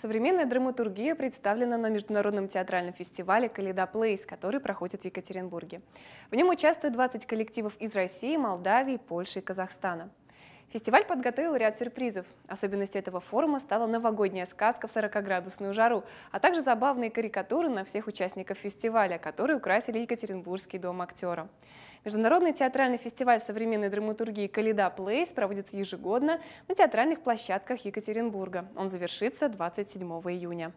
Современная драматургия представлена на Международном театральном фестивале «Каледа Плейс», который проходит в Екатеринбурге. В нем участвуют 20 коллективов из России, Молдавии, Польши и Казахстана. Фестиваль подготовил ряд сюрпризов. Особенностью этого форума стала новогодняя сказка в 40-градусную жару, а также забавные карикатуры на всех участников фестиваля, которые украсили Екатеринбургский дом актера. Международный театральный фестиваль современной драматургии «Каледа Плейс» проводится ежегодно на театральных площадках Екатеринбурга. Он завершится 27 июня.